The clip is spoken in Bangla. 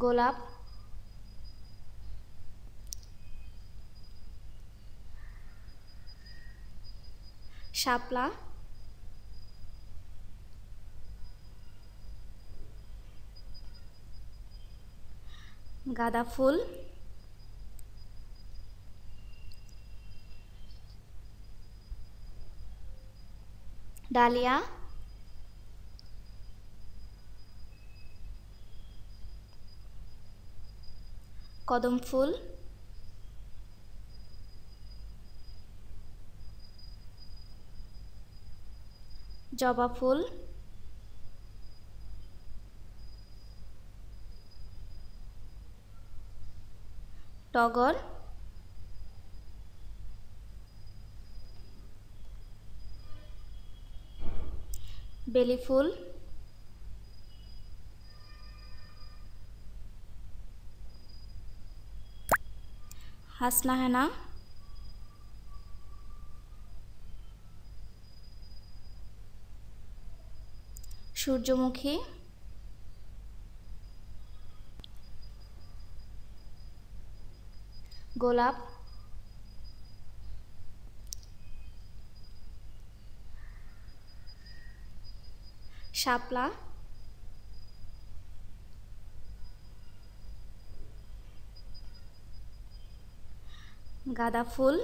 गोलाब शापला गादा फूल डालिया কদম ফুল জবা ফুল টগর বেলি ফুল হাসনা হেনা ना সূর্যমুখী গোলাপ শাপলা गादा फुल